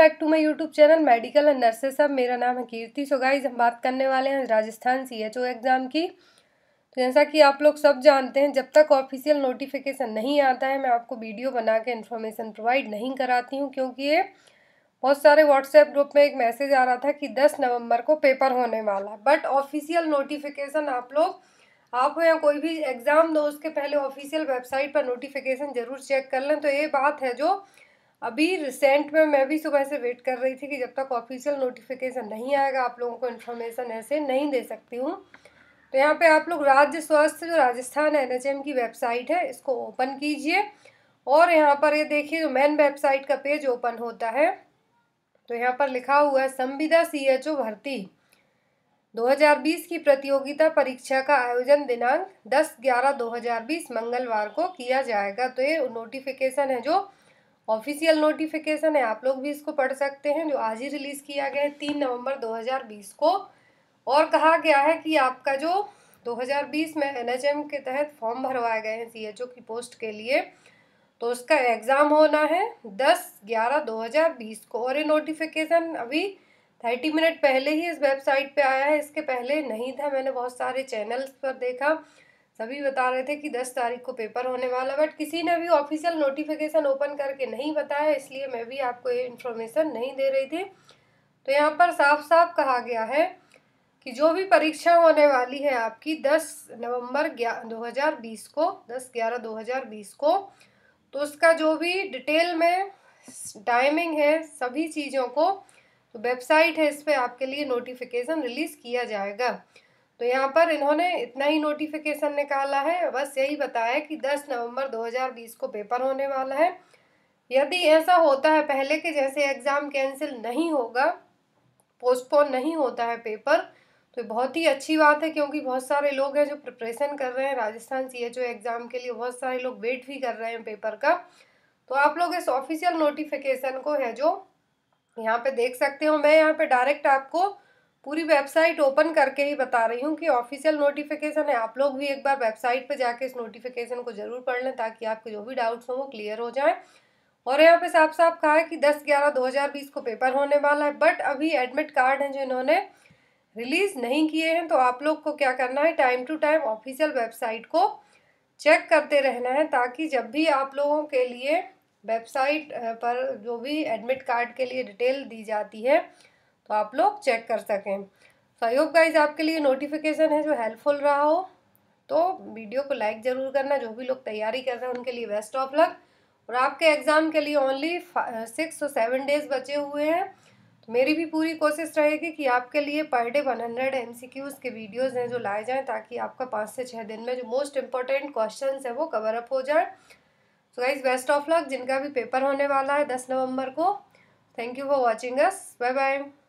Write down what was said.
back to my YouTube channel medical and nurses अब मेरा नाम है कीर्ति सो गाइज हम बात करने वाले हैं Rajasthan C H O exam की तो जैसा कि आप लोग सब जानते हैं जब तक ऑफिशियल नोटिफिकेशन नहीं आता है मैं आपको वीडियो बना के इन्फॉर्मेशन प्रोवाइड नहीं कराती हूँ क्योंकि ये बहुत सारे व्हाट्सएप ग्रुप में एक मैसेज आ रहा था कि दस नवम्बर को पेपर होने वाला बट ऑफिशियल नोटिफिकेशन आप लोग आप हो या कोई भी एग्ज़ाम दो तो उसके पहले ऑफिशियल वेबसाइट पर नोटिफिकेशन ज़रूर चेक कर लें तो ये बात है जो अभी रिसेंट में मैं भी सुबह से वेट कर रही थी कि जब तक ऑफिशियल नोटिफिकेशन नहीं आएगा आप लोगों को इन्फॉर्मेशन ऐसे नहीं दे सकती हूँ तो यहाँ पे आप लोग राज्य स्वास्थ्य जो राजस्थान एन की वेबसाइट है इसको ओपन कीजिए और यहाँ पर ये देखिए जो मेन वेबसाइट का पेज ओपन होता है तो यहाँ पर लिखा हुआ है संविदा सी एच ओ भर्ती 2020 की प्रतियोगिता परीक्षा का आयोजन दिनांक 10 ग्यारह 2020 मंगलवार को किया जाएगा तो ये नोटिफिकेशन है जो ऑफिशियल नोटिफिकेशन है आप लोग भी इसको पढ़ सकते हैं जो आज ही रिलीज़ किया गया है तीन नवंबर 2020 को और कहा गया है कि आपका जो 2020 में एनएचएम के तहत फॉर्म भरवाए गए हैं सीएचओ की पोस्ट के लिए तो उसका एग्ज़ाम होना है 10 ग्यारह 2020 को और ये नोटिफिकेशन अभी 30 मिनट पहले ही इस वेबसाइट पे आया है इसके पहले नहीं था मैंने बहुत सारे चैनल्स पर देखा सभी बता रहे थे कि दस तारीख को पेपर होने वाला बट किसी ने भी ऑफिशियल नोटिफिकेशन ओपन करके नहीं बताया इसलिए मैं भी आपको ये इन्फॉर्मेशन नहीं दे रही थी तो यहाँ पर साफ साफ कहा गया है कि जो भी परीक्षा होने वाली है आपकी 10 नवंबर 2020 को 10 ग्यारह 2020 को तो उसका जो भी डिटेल में टाइमिंग है सभी चीज़ों को तो वेबसाइट है इस पर आपके लिए नोटिफिकेशन रिलीज़ किया जाएगा तो यहाँ पर इन्होंने इतना ही नोटिफिकेशन निकाला है बस यही बताया कि 10 नवंबर 2020 को पेपर होने वाला है यदि ऐसा होता है पहले के जैसे एग्ज़ाम कैंसिल नहीं होगा पोस्टपोन नहीं होता है पेपर तो बहुत ही अच्छी बात है क्योंकि बहुत सारे लोग हैं जो प्रिपरेशन कर रहे हैं राजस्थान सी एच एग्ज़ाम के लिए बहुत सारे लोग वेट भी कर रहे हैं पेपर का तो आप लोग इस ऑफिशियल नोटिफिकेशन को है जो यहाँ पे देख सकते हो मैं यहाँ पे डायरेक्ट आपको पूरी वेबसाइट ओपन करके ही बता रही हूँ कि ऑफिशियल नोटिफिकेशन है आप लोग भी एक बार वेबसाइट पर जाके इस नोटिफिकेशन को ज़रूर पढ़ लें ताकि आपके जो भी डाउट्स हों वो क्लियर हो जाएँ और यहाँ पे साफ साफ कहा है कि 10 ग्यारह 2020 को पेपर होने वाला है बट अभी एडमिट कार्ड हैं जो इन्होंने रिलीज़ नहीं किए हैं तो आप लोग को क्या करना है time to time official website को चेक करते रहना है ताकि जब भी आप लोगों के लिए वेबसाइट पर जो भी एडमिट कार्ड के लिए डिटेल दी जाती है तो आप लोग चेक कर सकें सो आई होप गाइज आपके लिए नोटिफिकेशन है जो हेल्पफुल रहा हो तो वीडियो को लाइक ज़रूर करना जो भी लोग तैयारी कर रहे हैं उनके लिए बेस्ट ऑफ लक और आपके एग्ज़ाम के लिए ओनली सिक्स और सेवन डेज बचे हुए हैं तो मेरी भी पूरी कोशिश रहेगी कि आपके लिए per day one hundred M C Qs के वीडियोज़ हैं जो लाए जाएँ ताकि आपका पाँच से छः दिन में जो मोस्ट इंपॉर्टेंट क्वेश्चन है वो कवर अप हो जाए so guys best of luck जिनका भी पेपर होने वाला है दस नवंबर को thank you for watching us bye bye